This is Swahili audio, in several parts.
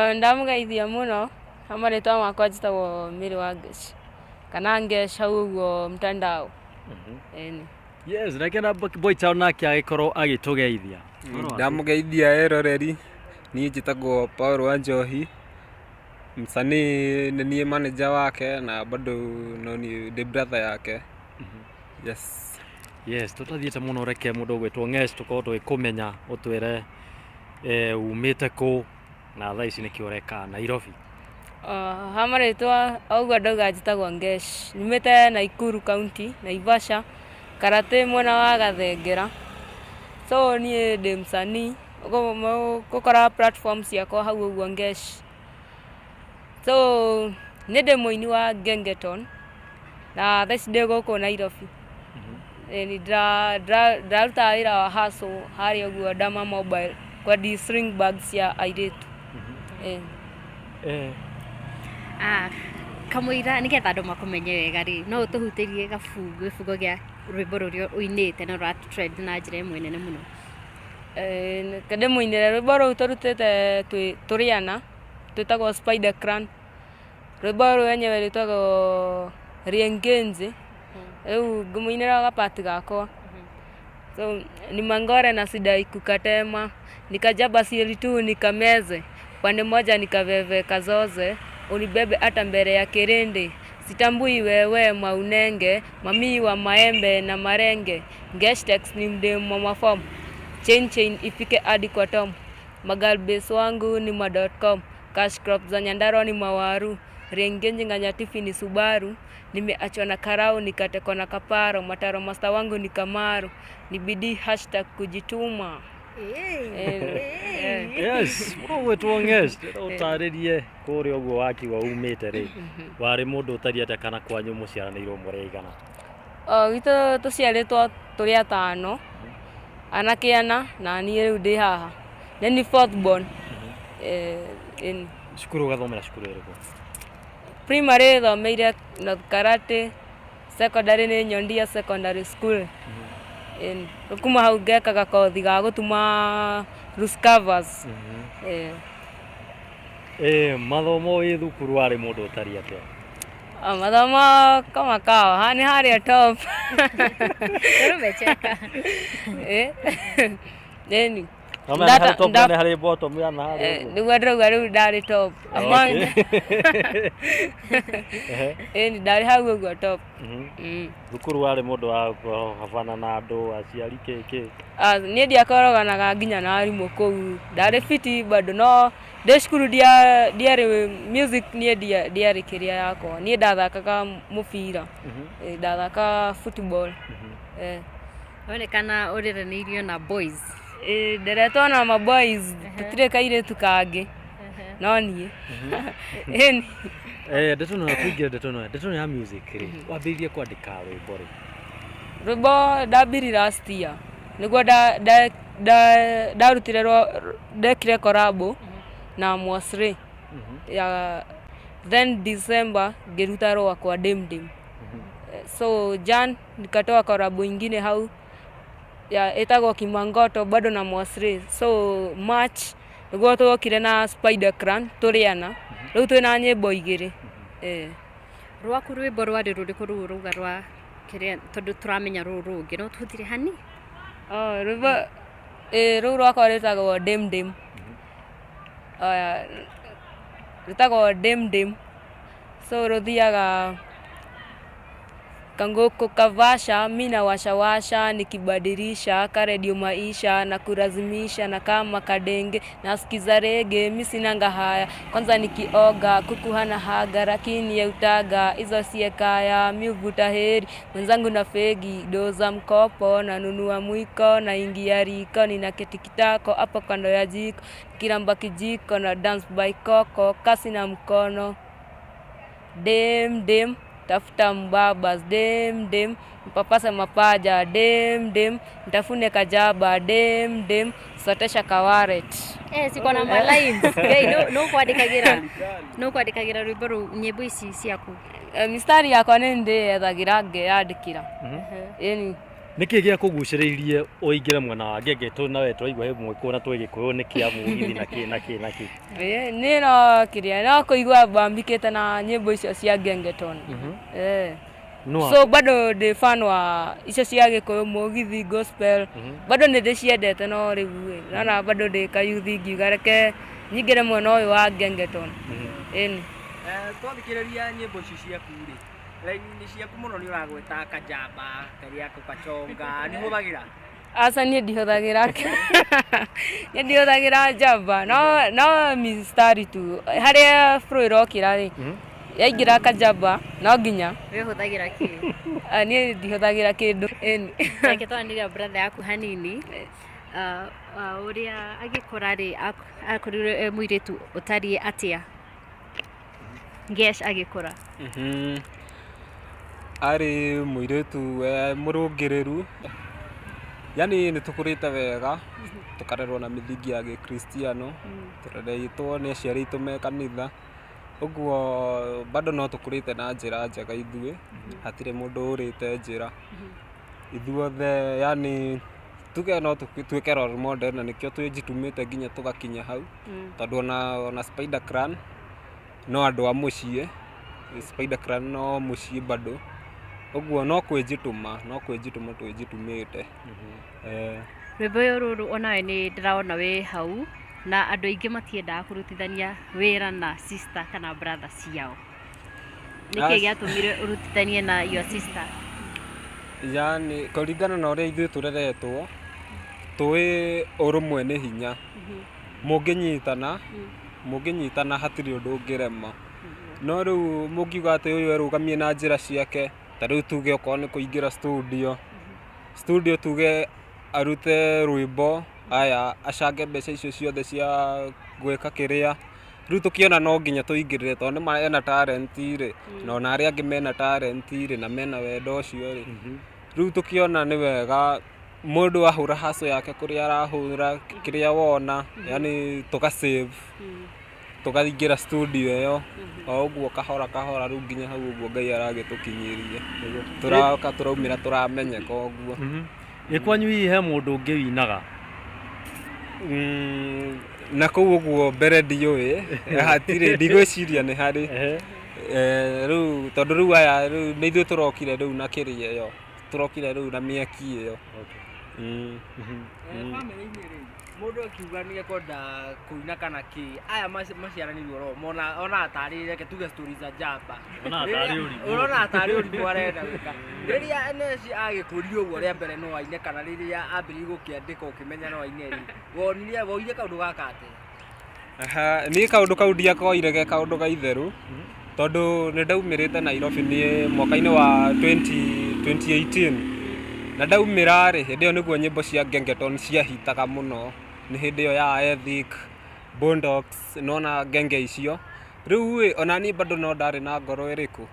Eh, ndamugeithia muno amaritwa makwa njitagwo miri wa ngeci kana ngeca uguo mtandao mhm. ĩni yes rekera boy town nake agikorwo agitugeithia mm, ndamugeithia eroreri niĩ njĩtagwo Paul wa Njohi msanii nĩ niĩ manager wake na bado no ni the brother yake mhm. yes yes tũtathiĩte mono reke mũndũ ũgwĩtwo Ngesh tũkorwo tũgĩkũmenya ũtwĩre eh, umite ko na thaa ici nĩkĩ ũreka Nairobi? Uh, ah, ha marĩtwa oguo ndauga njĩtagwo Ngesh nyumĩte Naikuru kaunti Naivasha karate mwena wa Gathengera so niĩ ndĩ msanii gũkora platform ciakwa hau ũguo Ngesh so nĩ ndĩ mũini wa Gengeton na thaa ici ndĩ gũkũ Nairobi mhm. ndĩraruta wĩra wa haso harĩa ũguo Dama Mobile kwa sling bags cia airĩtu Eh. eh ah kamwira nä getha andå makå wega rä no å tå hutä rie gabugå gä bugo gä a rwä mbo rå rä å inä te na rå na njä ra ä mwe nene må no kandä eh, må inä re rwä mbo rå u tå rutä te tå rä ana twä tagwo rwä mbo rå enyewe rä twagwo rä hmm. u ngå må inä ra gapati gakwa hmm. nä mangore na sida ikukatema nikajabasieritu nikameze Pande moja nikaveveka kazoze unibebe hata mbere ya kerende. Sitambui wewe maunenge mamii wa maembe na marenge. Ngeshtax ni mdemu wa mafomu, chain chain ifike hadi kwa Tom. Magalbes wangu ni ma.com, cash crop za nyandaro ni mawaru rengenji nganyatifi ni Subaru, nimeachwa na karau nikatekwa na kaparo, mataro masta wangu ni Kamaru, ni bidii hashtag kujituma må twongetåtarä kå rä a å guo wakiuga umä te rä warä må ndå å tari atä kana kwanyu må ciaranä irwo må rä aigana gitå tå ciarä two tå rä atano anake ana na niä rä u ndä haha neni mm-hmm. eh, cukuru å gathomera cukuru ä rä kå primary thomeire north karate secondary nä nyondia secondary school mm -hmm kuma hau ngeka gakothi ga gutuma ruscovers mhm. mathomo wä thukuru warä må ndå å tari atä ah, mathomo kamakao ha nä harä a top rumecheka ni Eh, ndarĩ harĩ bottom ya na harĩ nĩguo top ah, among ĩni ndarĩ hau ũguo top mhm. mm. thukuru warĩ mũndũ wa kũhabana na andũ aciari kĩ kĩ ah, niĩ ndiakoroganaga nginya na arimũ kũu ndarĩ fiti bado no ndĩ cukuru ndiarĩ music niĩ ndiarĩ kĩrĩa yakwa niä ndathakaga mũbira mhm. ndathakaga football mhm. eh. onekana ũrĩranĩirio na boys nderetwo na boys tũtirĩ kairĩtu tu no niĩ ĩni ndeto no tuingĩre ndeto no ndeto no ya music rĩ wambĩrĩirie kwandĩka rwĩmbo rĩ rwĩmbo ndambiri last year nĩguo ndarutire ndekire korabo na mwasrĩ mhm. ya then december ngĩruta rwakwa dimdim mhm. so jan nikatoa korabo ingine hau ya etagwo kimangoto bado na mwasri so march niguo tugokire na spider cran turiana mhm. riu twina nyimbo igiri mhm. eh rwaku rwimbo rwari ruriku ruu ruga rwa kiria tondu turamenya ruu rungi no tuthire hani oh, rwimbo eh, ruu rwakwa rwitagwo dimdim mhm. oh, rwitagwo dimdim so ruthiaga uh, Kangoko kavasha, mi nawashawasha, nikibadirisha karedio maisha na kurazimisha na kama kadenge nasikiza rege, mi sinanga haya, kwanza nikioga kuku hana haga, lakini ya utaga hizo siekaya, mi uvuta heri mwenzangu na fegi, doza mkopo, nanunua mwiko, ya riko, nina ketikitako hapo kando ya jiko, kiramba kijiko na dance by koko, kasi na mkono dem dem tafuta mbaba dem dem, mpapasa mapaja dem dem, mtafune kajaba dem dem, sotesha kawaret eh siko na malines no no kwa dikagira no kwa dikagira ru nyimbo ici ciaku eh, mistari nende ya dagirage ni ndi ethagiranga yandikira mhm. yani niki gia kuguciriirie uingire mwena wa ngenge na nawe twaigua he mwikuo na twi gikuyu ni kia mugithi na ki na ki na ki ni no kiria no kuigua bambikite na nyimbo icio cia ngenge tona mhm. eh so bado ndi fan wa icio cia gikuyu mugithi gospel mhm. bado ni ndiciendete no riu nona mhm. bado ndi kayuthi ngiuga reke nyingire mwena uyu wa ngenge tona ĩni twathikĩrĩria nyĩmbo ici ciaku rĩ raini ciaku må no nä å ragweta kanjamba kariako kachonga nä hå thagä ra aca niä ndihåthagä ra niä ndihåthagä ra njamba no no mistari tu harä a irokä ra rä mhm. yaingä ra kanjamba no nginya niä ndihå thagä ra kä niä ndihåthagä ra yaku hanini å ah, ah, rä a agä kå ra rä akorirwo e må irä tu å tariä atä a agä kå ra mhm arĩ mũirĩtu we mũrũngĩrĩru yani rä te wega karerwo na thingi ya gĩkristiano tũrereitwo nĩ aciari itå me kanitha guo bado no te na ra njega å rä te njä ra ithuothe yani tuge no tuĩke role model na nĩkĩo twĩjitumĩte nginya gakinya hau tondå ona ona Spider Clan no andå a mũciĩ Spider Clan no ciä bado ũguo no kwĩjituma no kwĩjituma twĩjitumĩte mhm. eh. rwĩmbo ũyũ rũrũ onawe nĩ ndĩraona wĩ hau na andũ aingĩ matiendaga kũrutithania wĩra na sister kana brother ciao nĩ kĩĩ gĩatũmire ũrutithanie na your sister yani kũringana na ũrĩa ithuĩ tũreretwo tũĩ ũrũmwe nĩ hinya mhm. mũngĩnyitana mhm. mũngĩnyitana hatirĩ ũndũ ũngĩrema no rĩu mũngiuga atĩ ũyũ erũgamie na njĩra ciake ta rä u tuge okorwo nä kå ingä ra studio studio tuge arute rwimbo aya acange mbeca icio ciothe cia ka kä rä a rä u tå kä no nginya tå ingä rä re tondå nä tarenti-rä mm. na ona arä angä mena tarenti-rä na mena wenda å cio rä mm-hmm. rä u tå kä ona nä wega må ndå ahå ra haco yake kå rä a arahå ra kä rä a wona yani tå ga tukathingira studio ä mhm. o å guo kahora kahora rä u nginya hau å guo ngai aragä tå kinyä mhm. ria tå raumä ra tå ramenyeka ä mhm. kwanyu hihi he må ndå å ngä winaga mm, na kå u å guo mbere ndiå ä eh, hatirä ndigwä ciria nä harä eh, rä u tondå rä u aya nä ithuä tå rokire rä u na kä rä ä yo tå rokire rä u na mä aki ä yo mundu akiugania kwenda kuina kana ki aya maciaranirio ro mona ona atari reke tuge story za jamba ona atari uri ona atari uri arenda gwika riria neci agikurio uguo ria mbere no aine kana riria ambiri gukiandika ukimenya no aine ri wonire woire kaundu gaka ati aha ni kaundu kau ndiakoirege kaundu ga itheru tondu ni ndaumirite nairobi ni mwaka-ini wa 2018 na ndaumira rĩ hĩndĩ ĩyo nĩguo nyĩmbo cia gengeton ciahitaga mũno nä hä ndä ä yo ya ethic bondox nona ngenge icio riu ona onani bado no ndarä na ngoro ä rä kå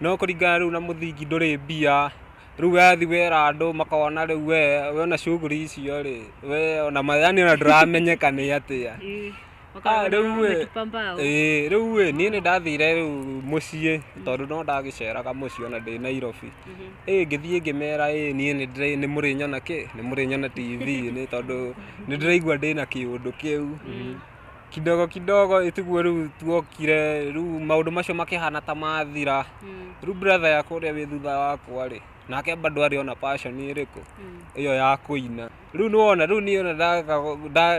no kå ringana rä u na må thingi ndå rä mbia rä u wethi wera andå makona rä u we ona cuguri icio rä we ona mayani ona ndå ramenyeka nä atä a rĩu ä niä nä ndathire rä u må ciä tondå no ndagä ceraga må ciä ona ndä nairobi ä ngä thiä ngä mera ä niä nä må rä nyona kä nä må rä nyona tv nä tondå nä ndä raigua ndä na kä å ndå kä u kidogo kidogo ituguo rä u tuokire rä u maå ndå macio makä hana ta mathira rä u yakå rä a wä thutha wakwa rä nake bado arĩ ona passion ĩrĩkũ ĩyo hmm. ya kuina riu ni wona riu ni ona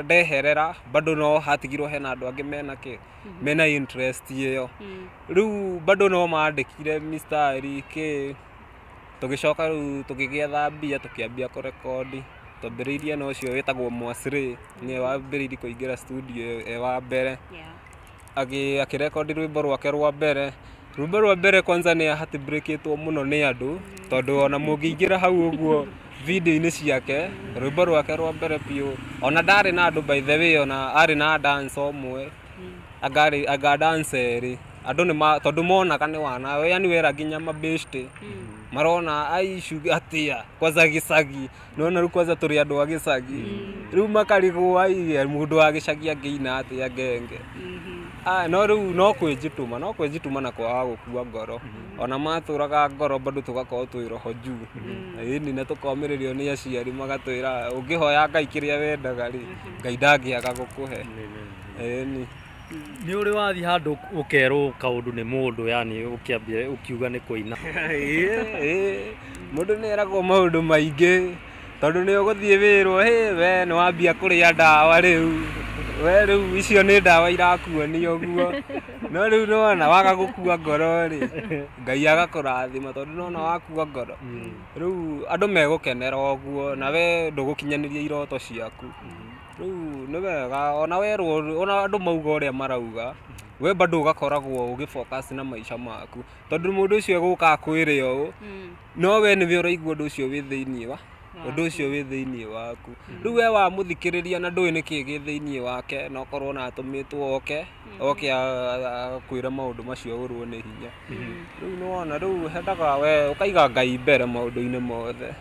ndeherera bado no hatigirwo hena andũ angĩ mena kĩ hmm. mena interest iyo hmm. riu bado no mandĩkire Mr. LK tũgĩcoka rĩu tũkĩgĩetha mbia tũkĩambia kũrekondi twambĩrĩirie na ũcio wĩtagwo mwacirĩ nĩwe wambĩrĩirie kũingĩra studio e wa mbere akĩrekondi rwĩmbo rwake rwa mbere rumbo rwa mbere kwanza nä ahatä muno nä andå tondå ona må ngä hau å guo inä ciake rwä rwake rwa mbere biå ona ndarä na andå baithe wä ona arä na å mwe angaerä andå nä tondå monaga nä wana yani wera nginya mabst marona aicu atia kwanza gä cagi nä wona rä u kwanza tå rä andå a gä cagi mm. rä u makarigwo ai e, må ndå wa gä cagi angä ina atä angenge mm -hmm. Ah, no rä riu no ma no kwĩjituma na kwaga kua ngoro mm-hmm. ona matå raga ngoro tå gakorwo twä roho juu mm-hmm. ĩni na rio nä aciari ra å ngä hoya ngai kĩrĩa wendaga rĩ mm-hmm. ngai ndangĩaga gũkũhe ĩni nĩ ũrĩ wathi handũ ũkerwo kaũndũ nĩ mũndũ yani ũkĩambia ũkiuga nĩ må ndå nä eragwo maå ndå maingä maũndũ maingĩ tondũ nĩ ũgũthiĩ wĩrwo hĩ we nä wambia kå rä a ndawa rä u we rä u icio nä ndawa irakuonia å guo no rä u nona waga gå kua ngoro rä ngai agakå rathima tondå nona wakua ngoro mm. rä u andå megå kenera å guo na we ndå gå kinyanä ria iroto ciaku rä u nä wega ona werwo ona andå mauga å rä a marauga we mbandå å gakoragwo å gä na maica maku tondå må ndå å cio gå kaga kwä rä mm. no we nä we å raigua å ndå å cio wä thä iniä wa cio wä thä thiini waku mm. u we ria na kä gä thä iniä wake na ukorwo na two oke mm. oke maå ndå macio rwo nä hinya mm. u nä wona u hendaga we kaiga ngai mbere ndå -inä mothe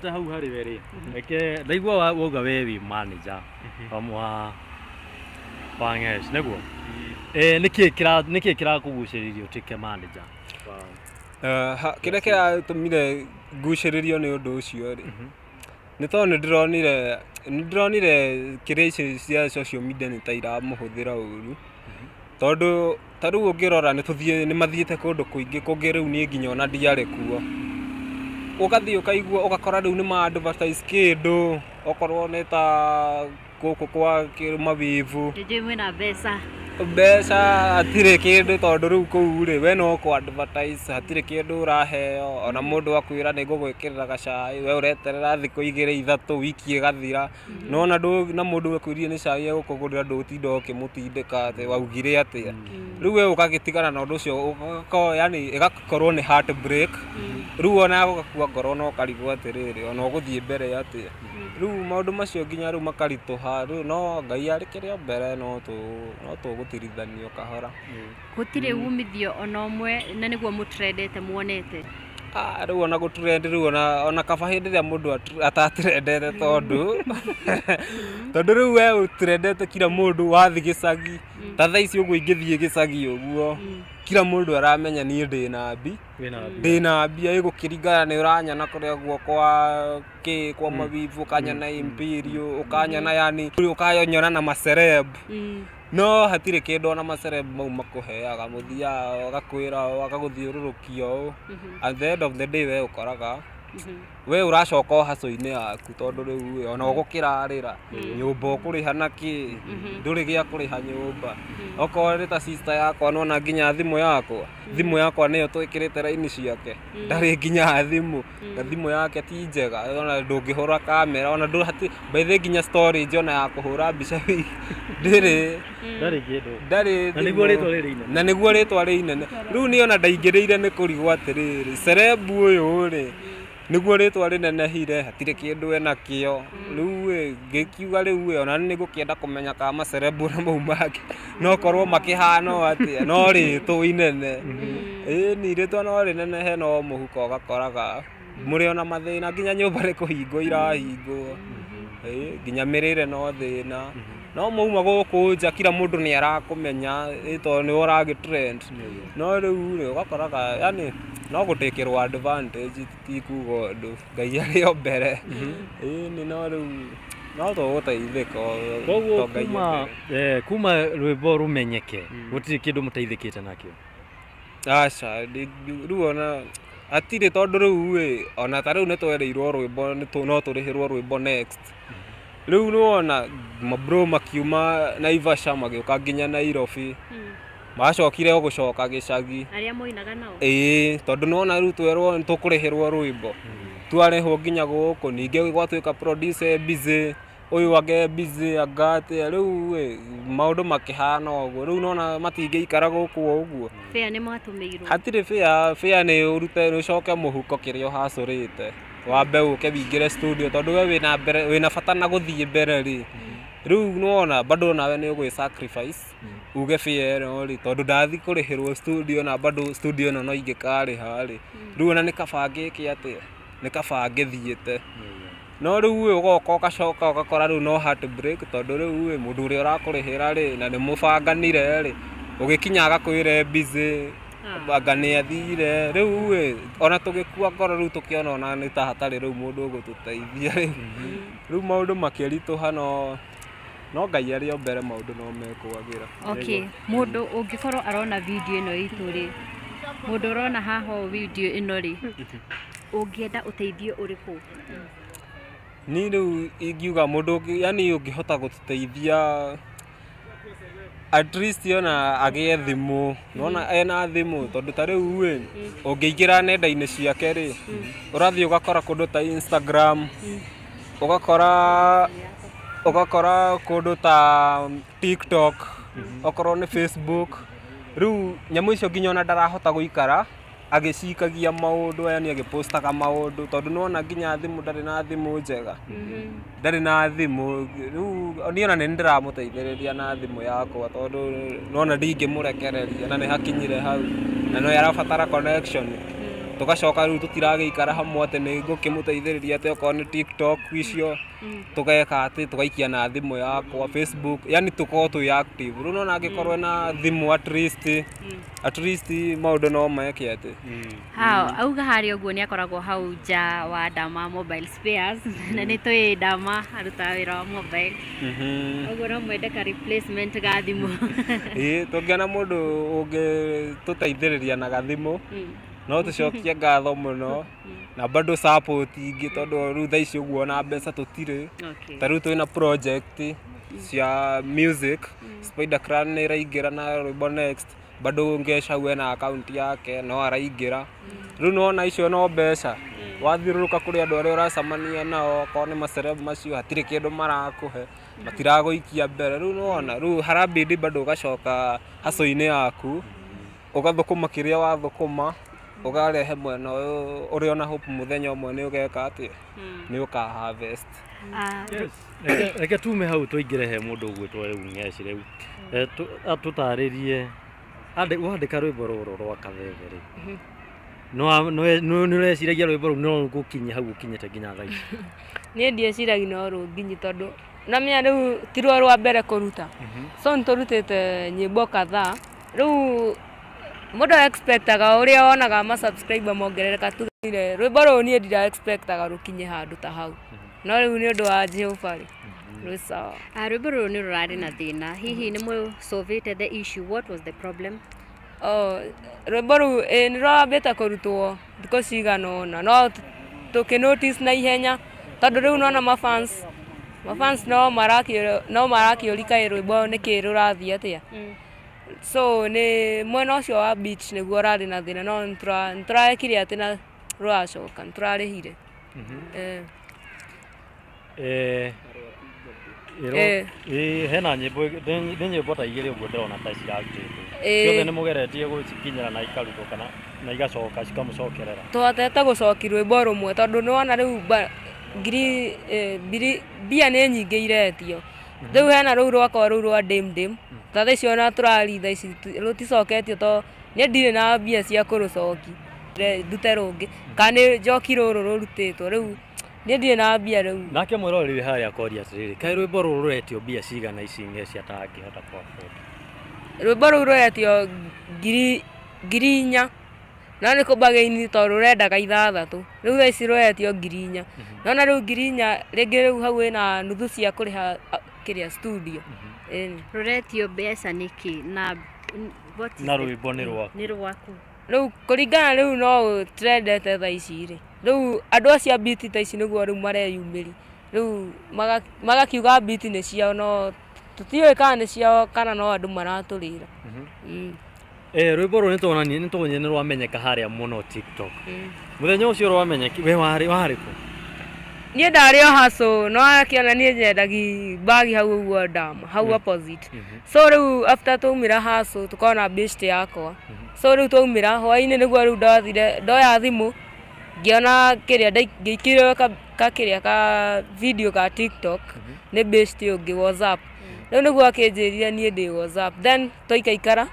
te hau harä we rä reke ndaigua wauga we wi mm-hmm. nä guo eh, nä kä kä rakå gucä rä kĩrakũgucĩrĩirie å tä ke kä rä eh, a kä ratå mire ngucĩrĩrio nĩ ũndũ ũcio rĩ mhm. nĩ tondũ nĩ ndĩronire nĩ ndĩronire kĩrĩa icio cia social media nĩ ta iramũhũthĩra ũru mhm. tondũ ta rĩu ũngĩrora nĩ mathiĩte kũndũ kũingĩ kũngĩ rĩu niĩ nginya ona ndiarĩ kuo ũgathiĩ ũkaigua ũgakora rĩu nĩ maadvertise kĩndũ okorwo nĩ ta gũkũ kwa mawĩvu mbeca hatirä kä ndå tondå rä u kå u rä we no kå kä ndå å raheo ona må ndå akwä ra nä ngå gwä kä rä ra gacai we å reterera thikå igä rä ithatå wiki ä gathira mm. nona na må ndå akwä rire nä cai egå kå gå rä ra ndå å tinda å kä må tindä ka waugire atä a mm. rä u we å kagä tigana na å ndå å cio yani ĩgakorwo nä rä u ona gågakua ngoro na å karigwo atä rä rä ona å gå thiä mbere atä mm. rä u maå ndå macio nginya rä u makaritå ha no ngai arä kä rä o mbere no tå gutirithanio kahora gutire umithio ona mwe na niguo mutrendete muonete ah u ona gå turende rä u ona kaba hä ndä mundu rä a tondu ndå atatirendete tondå mm-hmm. u we å tirendete kira må wathi gä ta thai ici å guo ingä thiä gä mm. kira må aramenya ni ndi na mm. bi ndi na bi ä gå kä ringana nä å ranyana kå guo kwa ki kwa mabivu kanya na imperio ukanya na yani å kanyona na maserebu mm no hatirä kä ndå ona macere mau makåheaga må thiaga å gakwä ra å gagå mm-hmm. thiå rå rå kia å we å koraga Mm-hmm. we uracoka haco-inĩ yaku tondå rä u ona mm. gå kä rarä mm. nyåmba å kå rä ha na kä mm-hmm. ndå rä gä a kå rä ha nyåmba mm-hmm. okorwo rä ta sista yakwa nona nginya thimå yakwa thimå yakwa nä yo twä kä rä te raini ciake mm. ndarä nginya thimå na thimå yake ti njega ona ndå ngä hå ra kamera ona baithä nginya storage ona ya kå hå ra mbica ndärä na nä guo rä twa rä inene rä u nä ona ndaingä rä ire nä kå rigwo atä rä rä cerebu å yå rä niguo ritwa rinenehire hatirä kä ndå enakio rä u ngä rä u ona nä ngå kä enda kå menya kana na mau make nokorwo makä hano o atä no rä tå inene ä ni rä twa no rä he no må huko ågakoraga må mm-hmm. rä ona mathä na nginya nyå mba rä kå hingwo irahingwo mm-hmm. nginya mä rä re no thä na mm-hmm. no mauma gåkå nja kira må ndå nä arakåmenya to nä å ragä trend no rä u rä ågakoraga yani no gå tä kä rwo advantage tikugo ndå ngai arä mm-hmm. o mbere ĩnä no rä u no togå teithä ka koguo kuma e, kuma rwä mbo rå menyeke mm. gå tirä kä ndå må teithä kä te nakä aca rä ona atirä tondå rä u ona ta rä u nä twerä irwo rwä mbo no tå rä hä rwo rwä mbo next mm -hmm. riu nä wona mabro makiuma naivasha magä nginya nairobi hmm. macokire o gå coka gä cagi ĩĩ tondå nä wona rä u twerwo nä tå kå rä hä rwo rwä mbo hmm. twarehwo nginya gå kå ningä gwatuä ka mbizä å yå ange mbizä anga atä a rä u maå ndå makä hana å guo rä u nona matingä ikara gå kå å guo hatirä bä nä å rute å coke må huko kä rä a å hacå rä te wambe uke ũke studio tondu we wina mbere wina fata na gũthiĩ mbere ri ri rĩu nĩwona bado nawe ni ũgwĩ sacrifice mm. uge bia ri tondu tondũ ndathi kũrĩhĩrwo studio na bado studio ĩno no ingĩkarĩha ri mm. rĩu ona nĩ kaba ngĩke atĩa nĩ kaba ngĩthiĩte mm. no rĩu ũyũ ũgoka ũgacoka ũgakora rĩu no heart heartbreak tondũ rĩu ũyũ mũndũ ũrĩa ũrakũrĩhĩra ri na ni mũbanganire ri ugikinya agakwĩre busy Hmm. anga nä athire rä u ona tå gä kua ngoro rä u tå kä ona ona nä ta hatarä rä u må ndå å gå tå teithia rä u mm-hmm. rä u maå ndå makä ritå hano no ngai arä o mbere maå ndå no mekwagä ra må ndå å ngä korwo arona video ä no itå rä må ndå å rona haho video ä no rä å ngä enda å teithio å rä kå ni rä u ingiuga må ndå yani å ngä hota gå tå teithia at least ona agĩe thimũ nona mm. ena thimũ tondũ ta rĩu ĩ mm. ũngĩingĩra nenda-inĩ ciake rĩ mm. ũrathiĩ ũgakora kũndũ ta instagram ũgakora ũgakora kũndũ ta tiktok mm-hmm. okorwo nĩ facebook rĩu nyamu icio nginya ona ndarahota gũikara agicikagia maundu yani agipostaga maundu tondu na nginya thimu mm-hmm. ndari na thimu njega ndari na thimu riu ni ona ni ndiramuteithiriria na thimu yakwa tondu nona murekereria na ni hakinyire hau na no arabatara connection tugacoka riu tutiragiikara hamwe ati ni ngukimuteithiriria ati okorwo ni tiktok icio mm. tugeka ati tugaikia na thimu yakwa facebook yani tukorwo twi active riu nona angikorwo mm. na thimu at least mm. at least maundu no meke ati hao auga harä å ni akoragwo hau nja wa dama mobile spares na nä twä dama arutaga wä ra wa mobile koguo mm-hmm. no mwendeka replacement ga thimå ä tå ngä ona må ndå å ngä tå teithä rä ria na gathimå no tucokie ngatho no na bado support ingi tondu riu tha ici uguo na mbeca tutire ta riu twina project cia music mm. spider clan ni raigira na rwimbo next bado ngesha we na account yake no araigira mm. riu nona icio no mbeca mm. wathiururuka kuri andu aria uracamania nao akorwo ni macereb macio hatiri kindu marakuhe matiraguikia mbere riu nona riu harabidi bado ugacoka haco-ini yaku ugathukuma kiria wathukuma ugarehe mwena uyu uri ona hope muthenya umwe ni ugeka atia hmm. ni uka harvest ah. reke tume hau tuingire he mundu ugwitwo riu ng'eci riu hmm. eh, atutaririe wandika rwimbo ruru rwa katheve ri hmm. nä å reciragia rwä mbo rå no gå kinyia hau gå kinyä nginya thaa ici niä ndieciragi no rå nginyi tondå namenya rä u tirwo rwa mbere kå ruta mhm. so nä tå rutä te nyä mbo kadhaa rä u mundu expectaga uria wonaga ma subscriber mongerereka tugire rwimbo ruu nie ndira expectaga rukinye handu ta hau mm-hmm. no riu ni undu wa jehova ri mm-hmm. rwä sawa ah, rwä rå nä rå rarä na thä na hihi nä må solvete the issue what was the problem oh rwimbo rä u nä rwambä te kå rutwo thikå cigana ona no tå notice na ihenya tondå rä u nona mafans mafans no marakä å rikaä rwä mbo nä kä rå rathiä atä a mm so nä mwena å cio wa beach nä guo rarä na thä na no nä tå rarekire atä na rå nä tå rarä hire hena nyä mbo nä nyä mbo ta igä rä å guo ndä rona ta cirarutä two eh. ciothe nä må geretie gå cikinyä ra na ikarutwo kana na igacoka cikamå cokerera twatete gå coki rwä mbo rå mwe tondå nä wona rä u eh, mbia nä nyingä iretio mm-hmm. rä u hena rå u rwakwa rå u rwa dmdm ta tha icio ona tå rari ici rå ticoketio to nä ndirä na mbia cia kå rå coki ndute rå ngä kana nä njoki rå rå rå rutä two rä u nä ndirä na mbia rä u nake mwä rorä rä harä akoria atä rä rä kaä rwä mbo rå rå retio mbia cigana ici ng'ecia tangä hota rwä mbo rå u rå retio ngiri inya no nä kå mbagä-ini to rå rendaga ithathatå rä u tha ici rå retio ngiri inya mhm. nona rä u ngiri inya rä ngä rä u hau ä na nuthu cia kå rä ha kä rä a studio mm -hmm ruretio mbeca nĩkĩ na na rwĩmbo nĩ rwaku nĩ rwaku rĩu kũringana rĩu no tũrendete tha ici rĩ rĩu andũ acio a mbiti ta ici nĩguo rĩu mareyumĩri rĩu magakiuga biti nä ciao no tå tũtiũĩ kana nä ciao kana no andå andũ maratũrĩra mhm. mm. eh, rwĩmbo rũu nĩtwonanie nĩtũgonye nä rwamenyeka harä a må tiktok må mm. thenya å cio rwamenyeke warä kå niä ndarä o haco no akiona niä nyendagi bagi hau uguo ndama hau mm-hmm. opposite mm-hmm. so rä u after umä ra haso tå kona yakwa mm-hmm. so rä u twaumä ra hwainä nä guo rä u ndothire ndoya thimå ngĩona kĩrĩa ngĩikĩirwo kakĩrĩa ka video ka tiktok nĩ bĩcti ũngĩ whatsapp rĩu nĩguo akĩnjĩrire niĩ ndĩ whatsapp then twaikaikara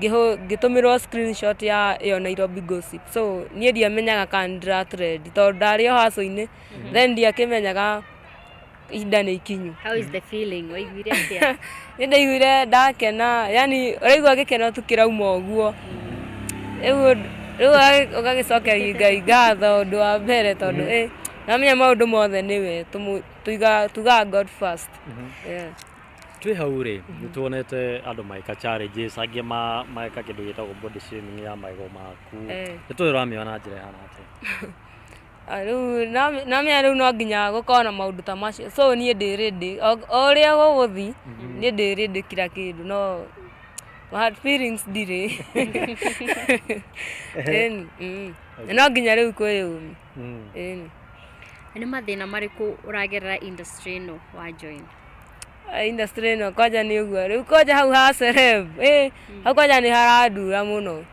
ngĩtũmĩrwo screenshot ya ĩyo nairobi gossip so niĩ ndiamenyaga kana ndĩratrend tondũ ndarĩ o haco-inĩ mhm. then ndiakĩmenyaga ihinda nĩ ikinyu nĩ ndaiguire ndakena yani kena ũraigua gĩkeno tu kĩrauma ũguo rĩu rĩu ũgagĩcokeria ngai ngatho ũndũ wa mbere tondũ mhm. ĩ namenya maũndũ mothe nĩwe tuigaga god first mhm. yeah. twä hau rä nä tuonete andå maäka challenges angä ma maäka kä ndå gä tagwo body shaming ya maigo maku eh. nä tå rä ramä ona njä ra rä u na mä a rä u no nginya gå korwo na maå ndå ta macio so niä ndä rä ndä o rä a gå gå thi mhm. niä ndä rä ndä kira kä ndå no ndirä ä eh. mm. no nginya rä u kwä rä u mm. ä nä mathä na marä kå å ragerera ä no wa Ah, industry no kwanja ni å guo rä kwanja hau ha eh, hau kwanja ni harandura må no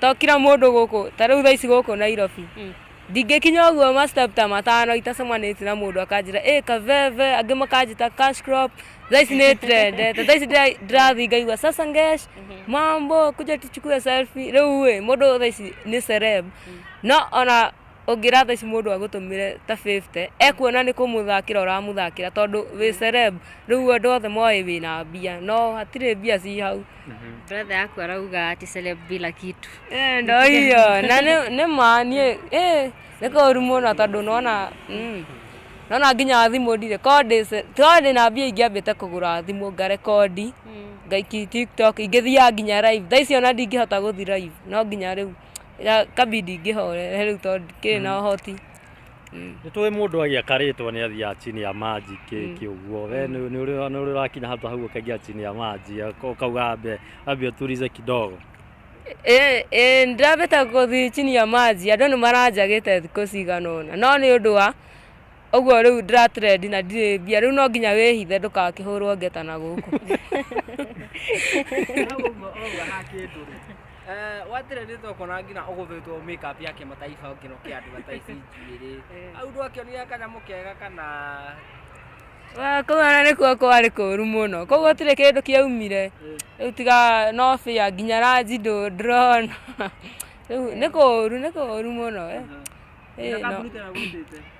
to kira mundu guku ta riu u guku ici gå kå nairobi mm ndingäkinya å guo mastepta matano itacemanä tie na må ndå akanjä ra ä kaveve angä makanjä ta thaa ici nä trendete thaa ici ndĩrathiĩ ngaigua ngesh hmm. mambo kuja tuchukue selfie riu we mundu må ni thaa no ona ũngĩratha ici mundu agutumire ta 50 ekuona nĩ kũmũthakĩra ũramũthakĩra tondu wĩ celeb rĩu andũ othe moĩ na mbia no hatirĩ mbia ci hau mhm. brother yaku arauga ati celeb bila kitu ndo hiyo na nĩ ma niĩ ĩ nĩ kũũru mũno tondũ nona mm, nona nginya thimũ ndirĩ korwo ndĩ na mbia ingĩambĩte kũgũra thimũ ngarekondi mm. ngaikia tiktok ingĩthiaga nginya live ona ici ona ndingĩhota gũthi live no nginya rĩu kabidi ngihore rĩu tondũ kĩrĩ na mm. ũhoti mm. nĩ tũĩ mũndũ agĩakarĩtwo nĩ athiaga chini ya maji kĩ mm. kĩ ũguo we nĩ ũrĩ nĩ ũrĩ rakinya hata hau ũkagia chini ya maji ũkauga ambe ambe ũtulize kidogo ĩ ndirabĩta gũthiĩ chini ya maji andũ nĩ maranjagĩte thikũ cigana ũna no nĩ ũndũ wa ũguo rĩu ndĩra trend na ndirĩ mbia rĩu no nginya wĩhithe ndũkakĩhũrwo ngeta na gũkũ Eh, watira ni to kona gina ugutwitwo make up yake mataifa kino ki andu ta ici jiri eh. au ndu akionia kana mukega kana wa ko ana ne ko ko ari ko ru muno ko gotire kindu ki aumire eh. riu tiga no fear ginya ra jindu drone riu ne ko ru ne ko ru muno eh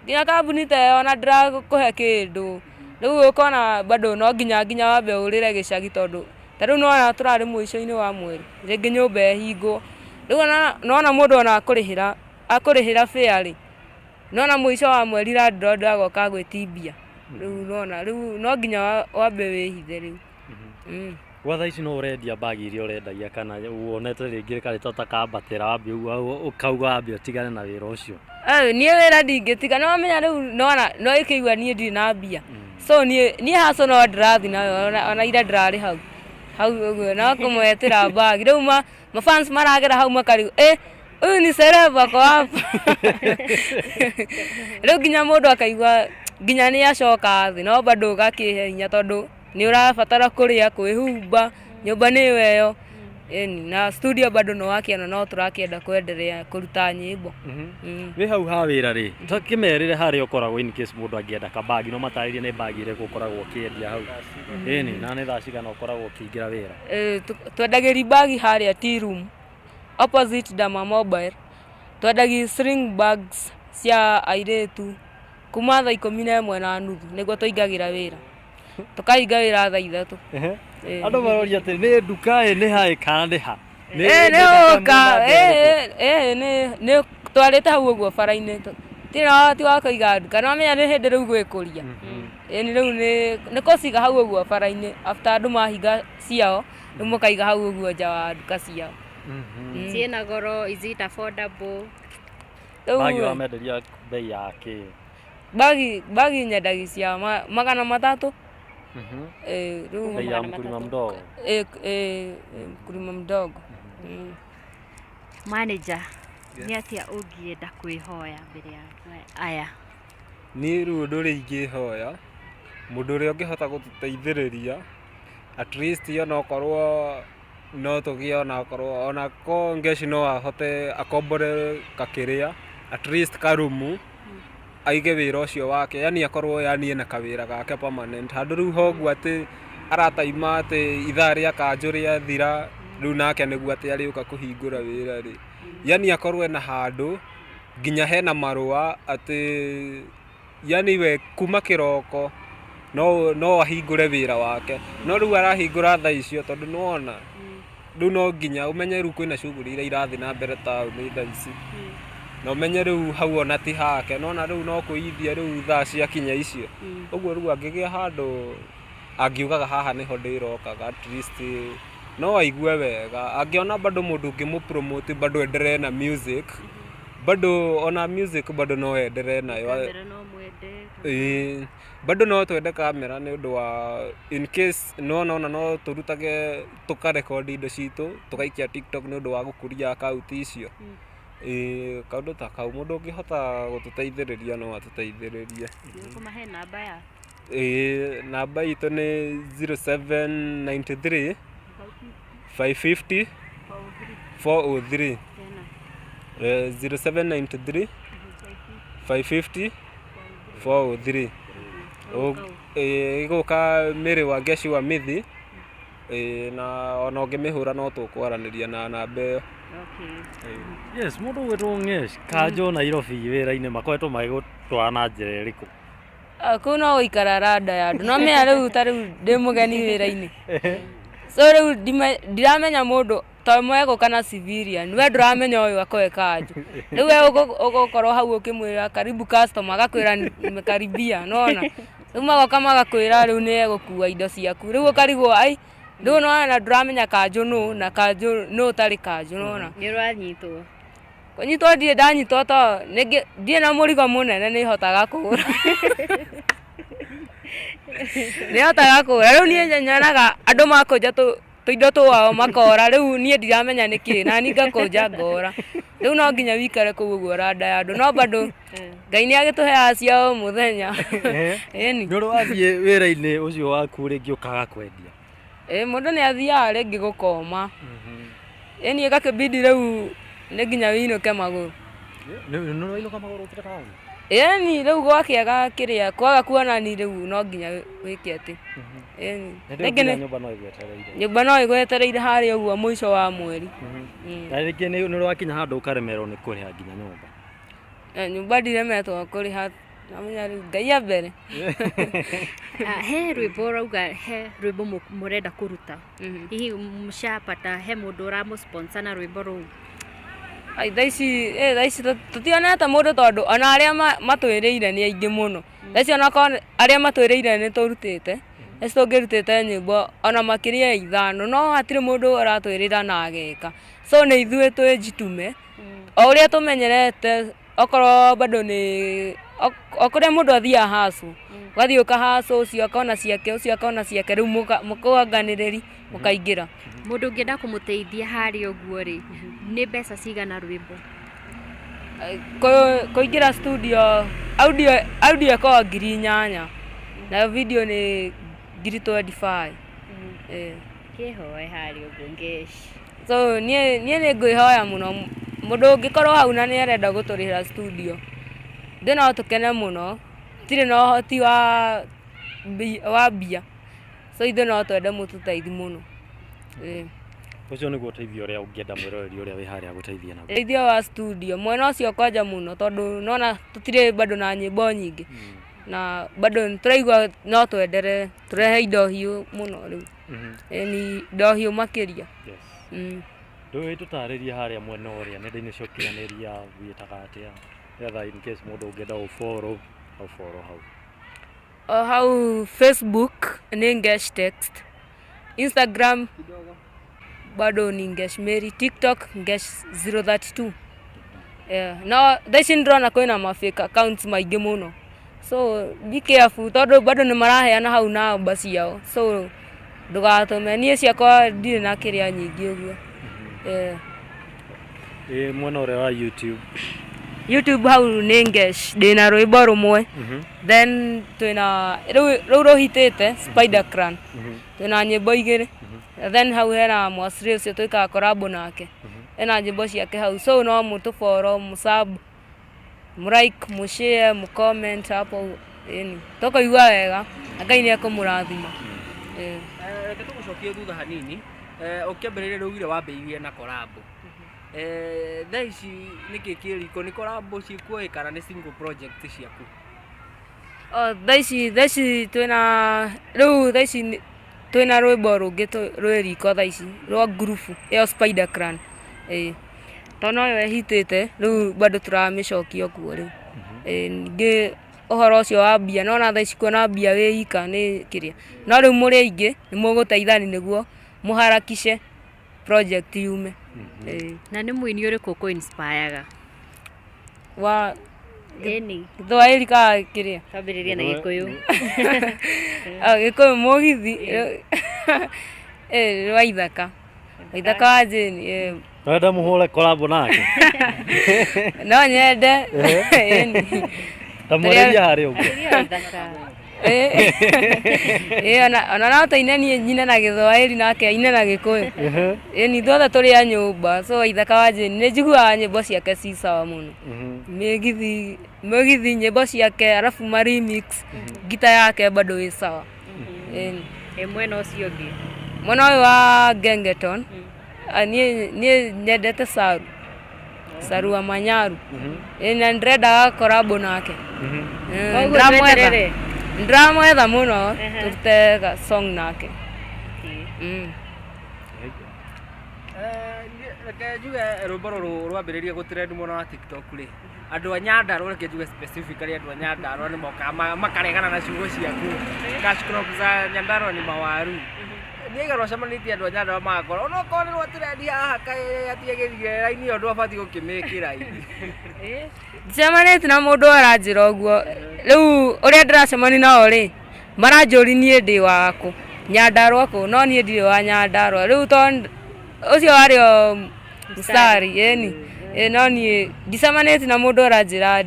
ginya ka bunite ona dra ko he kindu mhm. riu ukona bado no ginya ginya wabe urire gicagi tondu ta rä u nona tå rarä må wa mweri rä nyå mba ähingwo ona u nona må ona akå rä hä ra akå rä hä nona må wa mweri randå ndagoka gwä timbia rä u nona rä no nginya wambe wä hithe mm-hmm. gwa tha ici no ũrendia mbagi iria ũrendagia kana wonete rĩngĩ karĩta takambatĩra wambe ũkauga wambe ũtigane na wĩra ũcio niĩ wĩra ndingĩtiga nĩwamenya rĩu nona no ĩkĩigua niĩ ndirĩ na mbia mm. so niĩ haco no ndĩrathiĩ nayo ona ira ndĩrarĩ hau hau uguo no kũmwetĩra mbagi rĩu ma mafans maragera hau makarigwo ĩ eh, ũyũ ni cereva kwa hapa rĩu nginya ndå akaigua nginya nä acoka thĩ no å ũgakĩhe hinya rä a kwä humba nyå mba nä ĩyo Eni, yaani, na studio bado no wake na no turakienda kwenderea kuruta nyimbo mhm. mm -hmm. mm. wi hau ha wira ri takimerire haria ukoragwo in case mundu angienda kabagi no mataririe ne bagi ire gukoragwo ukiendia hau mm -hmm. eni na ni thaa cigana ukoragwo ukiingira wira e, twendagiri bagi haria tea room opposite dama mobile twendagi string bags cia tu kuma thaa mi na mwe na nuthu ra tå wira wä ra thaa ithatå Eh. andå maroria atä nä nduka ä nä haä kana nä ha nä ka twarä te hau å guo bara-inä wati iga nduka nä wamenya nä hä ndä rä u gwä kå ria mm-hmm. ni rä u nä kå ciga hau å guo bara-inä after andå mahinga ciao rä måkaiga hau å guo nja wa nduka ciao mm-hmm. mm. ciäna goro wamenderia mbei yake bagi nyendagi ciao magana matatå mm -hmm. E, ya mkulima mdogo e, e, mkulima mdogo mm -hmm. manager yes. nä atä a å ngä kwä hoya mbere ya aya niä rä u ndå rä ingä hoya må ndå å rä a å ngä hota gå tå teithä rä ria onakorwo no tå gä onakorwo onako ngeci no ahote akombore gakä rä a karumu aige wira ucio wake yani akorwo yani ena kawira gake permanent handu riu hoguo ati arataima ati ithaa ria kanjå rä thira rä nake nä guo ari uka kuhingura wira ri hingå ra wä ra rä yani akorwo ena handå nginya hena marå atä yani we kuma kiroko no, no ahingure wira wake no rä u arahingå tha icio tondu nä wona mm. rä no nginya umenye menye kwina u ira irathi na mbere taå ni tha ici mm. na menye rä u hau ona ti hake nona rä u no kå ithia rä u thaa cia kinya icio å mm. guo rä u angä gä a handå angä ugaga haha nä ho ndä rokaga no aigue wega angä ona bado må ndå ngä må promote bado endere na music mm-hmm. bado ona music bado no endere nayo bado no twende kamera nä å ndå wa in case nona ona no tå rutage tå karekondi indo citå tå gaikia tiktok nä å ndå wa gå kå ria akaunti icio mm. ĩĩ kaũndũ ta kau teithä rä ria no atå teithä rä ya ĩĩ namba itå nä 0793 550 403 0793 550 403 ĩgũka mĩrĩ wa ngeci wa mithi ĩĩ na ona ũngĩmĩhũra no tũkwaranĩria na namba ĩyo yes mũndũ ũgwĩtwo ng'esh kanjo mm. nairobi wĩra-inĩ makoretwo magĩgũtwara na njĩra ĩrĩkũ ah, kũu no gũikara randa ya andũ no mea rĩu ta rĩu ndĩ mũgeni wĩra-inĩ so rĩu ndiramenya mũndũ to mwego kana civilian we ndũramenya ũyũ akoe kanjo rĩu ũgũkorwo hau ũkĩmwĩra karibu customer agakwĩra karibia nona rĩu magoka magakwĩra rĩu nĩ egũkua indo ciaku rĩu ũkarigwo ai rä u nona na ndå ramenya kanjå nå na kanjå nå tarä kanjå nona mm. nä rwanyitwo kånyitwo ndirä ndanyitwo to ndirä na må rigo må nene nä hotaga kå ra nä hotaga kå ra rä u niä nyonaga andå makå tå indo twao makora rä u niä ndiramenya nä kä nani ngakå nja ngora rä u no nginya wikare kå u å guo randa ya andå no bandå eh. ngai nä agä tå heaga cia å må thenya eh. nä å rä wathiä wä ra-inä å cio waku rä ngä å kaga kwendia ä må ndå nä athiaga rä ngä gå koma äni mm-hmm. ä bidi rä u nä nginya wä ke magå rå äni rä u gwakä aga kä rä a kwaga kuonani rä u no nginya wä ke atä nyå mba no ä gwetereire harä a å guo må ico wa mweri mm-hmm. mm. nä å rä wakinya handå å karemerwo nä kå rä ha nginya nyå mba nyå mba ndiremetwo kå rä ha ngaiambere ah, he rwimbo urauga he rwimbo murenda kuruta mhm. hihi mshapata he mundu uramusponsa na rwimbo ruu thaici thaici tutiganete mundu tondu ona aria matwirire ni aingi muno mm. thaici onakorwo aria matwirire ni turutite thaici tungirutite nyimbo ona mm. makiria ithano no hatirä må ndå hatire rä ra na ageka so ni ithuĩ twĩ njitume mm. o å rä ũrĩa tũmenyerete okorwo bado nä okuria mundu athia hasu gathi mm. uka hasu ucio akona ciake ucio akona ciake rä u mukaingira må ngenda kumuteithia hari ndå ri ni besa kå må teithia harä å guo cigana rwä mbo eh, studio audio audio ko ngiri nyanya mm. na video ni ngiri kä hoe harä å guo ngeci so niä nä ngwä hoya må no må ndå å ngä korwo hau na nä arenda gå studio ithuĩ no må no tirä na hoti wa mbia so ithuĩ no twende mũtũteithi mũno ũcio nĩguo å ũrĩa a mwĩroreri ũrĩa wĩ harĩa gũteithia naguo ũteithio wa studio mwena ũcio kwanja mũno tondũ nona tũtirĩ bado na nyĩmbo nyingĩ hmm. na bado nĩtũraigua no twenderee tũrehe indo hiũ mũno rĩu hmm. ni indo hiũ makĩria hmm. ndũĩ tũtarĩrie harĩa mwena ũrĩa nenda-inĩ cia ũkinyanĩria wĩtaga a getha in case mundu ungenda ufollow au follow hau o hau facebook ni ngesh text instagram bado ni ngesh mary tiktok ngesh 032 yeah. na thaa ici ndĩrona kwĩna mafake accounts maingĩ mũno so be careful tondũ bado nĩ maraheana hau na mba ciao so ndũgatũme niĩ ciakwa ndirĩ na kĩrĩa nyingĩ ũguo mm-hmm. yeah. mwena ũrĩa wa youtube youtube hau nä ngesh ndä na rwä mbo rå mwe mhm. then twä na rä u rå hitä te mhm. twä na nyä mbo igä rä mhm. then hau hena mwasiri å cio twä kaga korambå nake ena nyä mbo ciake hau so no må tå boro må sab må like må share må comment hapo ni tokaigua wega angai nä ekå må rathima eh, reke tå gå cokie thutha hanini å eh, kä ambä rä rä rä ugire wambä irie na korambå Eh, tha ici nĩkĩ kä nĩ collab cikuoĩ kana nĩ single project ciaku oh, thaa ici thaa ici twĩna u thaa ici twä na twĩna rå ngä rwä riko tha ici rwa ngurubu ĩyo spider clan ĩĩ to noyo ĩhitĩte rĩu bado tũramĩcokia kuo rĩu mm-hmm. ningĩ ũhoro ũcio wa mbia nona tha ici kuona mbia wä ika nä nĩ kĩrĩa no rä rä u må aingä nä må gå teithani nä guo må harakice yume Mm-hmm. na nä må ini å rä kå kå inspiraga wa thwaäri ka kä rä a rä ria na gä kå yå gä kå yå må githi rwa ithaka ithaka wa jini wenda må hå re korabo nake no nyende tamwarä ria harä å guo Eh, eh. Eh, ona nao tainanie nyine na githwairi nake aine na gikuyu ni tå rä a nyå mba ithaka wa jini ni njiguaga nyimbo ciake må no mä githi nyä mbo ciake arafu ma ngita yake bado i sawa mwena ucio ungi mwena uyu wa gengeton hmm. ah, niä nyendete saru saru wa manyaru na ndirendaga korabo nake nä ndäramwetha må no tå ga song nake mm. Mm. Eh, reke njuge rwimbo rå rwambä gå trend må no wa tiktok rä andå a nyandarå reke njuge specifically andå a nyandarå nä mokaga makaregana na ciugo ciaku gacikrokuca mm. nyandarå nä mawaru mm-hmm niaigana ũcemanitie andũ a Nyandarua magakorwo ona ndå nĩ rwatirendia haha kaĩ atiagĩrire raini ĩyo ndũ abatiĩ gũkĩmĩkĩra njemanĩti na mũndũ aranjĩra ũguo rĩu ũrĩa ndĩracemani nao rĩ maranjũri niĩ ndä wakå Nyandarua kũ no niä ndirä wa Nyandarua rĩu to ũcio warĩ o mũstari ĩni no niĩ ndicemanĩti na mũndũ aranjĩra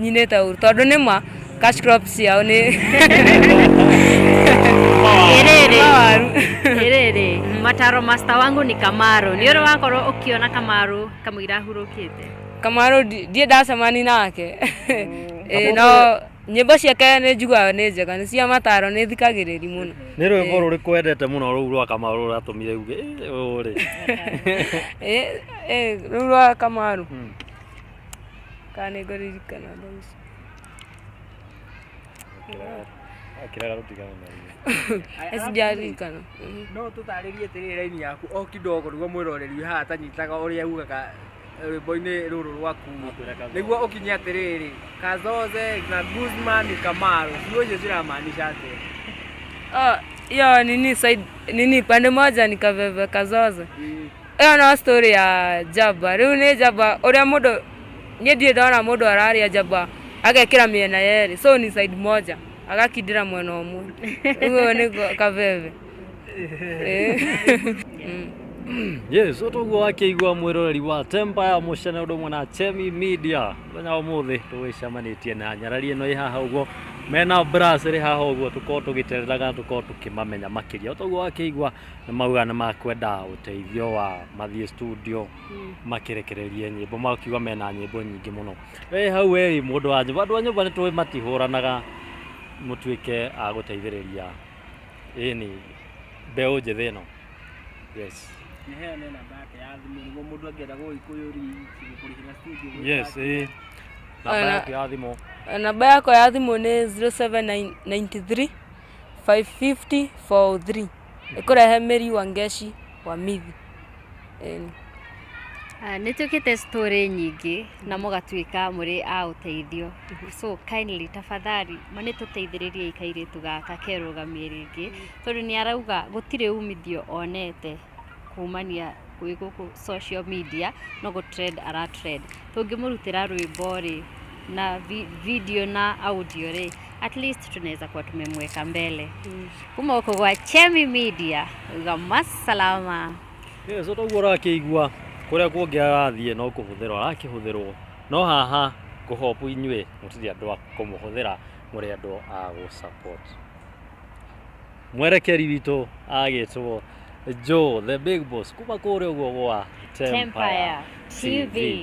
nyinĩte ũru tondũ nĩ ma cash crop ciao nĩ rä mataro master wangu ni kamaru nä å rä wakorwo å kä ona kamaru kamå hurukite kä te kamaru ndie ndacemani nake mm. no nyimbo ciake nä njiguaga nä njega nä cia mataro nä thikagä rä ri må no nä rå rä kwendete må no rå u rwa kamaru rå ratå mire uge å rä rå u rwa kamaru hmm. kana nä ngå ririkana akiraga gutigana na no tutaririe yaku o kidogo mwiroreri haha tanyitaga ugaga eh, rwimbo rå rå rwaku nä guo å kinye atä rä rä kazoze na guzman kamaru ciå icio ciramaanisha atä oh, ya nini side, nini pande moja ni kazoze hiyo mm. story ya jaba riu ni jaba uria mundu nie ndirä ndona mundu araria jaba agekira miena yerä so ni side moja agakindira mwena omwe uguo nigo kaveve eh. yes oto guo akeigua mwiroreri wa temba ya mucene undu mwana chemi media thenya omuthi tuwicamanitie na nyarari no ihaha uguo mena brasiri haha uguo tukorwo tugitereraga tukorwo tukimamenya makiria otoguo akeigua ni mauga ni makwenda uteithio wa mathie studio hmm. makirekererie nyimbo makiuga mena nyimbo nyingi muno no hau ei mundu wanyu vandu wanyu vani tuwi matihuranaga mutuike a ini beo njithi ino yes yes eh namba yake ya thimu eh, namba yako ya thimu ni 0793 550 43 ikurehe mĩri wa ngeshi wa mithi Ah, nä twä story nyingi na må gatuä muri a å so kindly tafadhali nä tå ikaire rä ikairä gaka kerå gamä rä ngä tondå nä arauga gå umithio onete kumania gwä gå social media no gå ara tå ngä må rutä ra na vi, video na audio rä at least tunaweza kuwa tumemweka mbele kuma uko kwa Chemi Media uga masalama yes, utoguo ũrakĩigua kuria kuongi arathiä no kå hå thä arakä hå thä rwo no haha kå hopu inyuä må tirä andå a kå må hå thä ra må rä andå a gå mwerekeri witå agä two Joe the Big Boss kuma kå rä å guo gwa Tempire TV.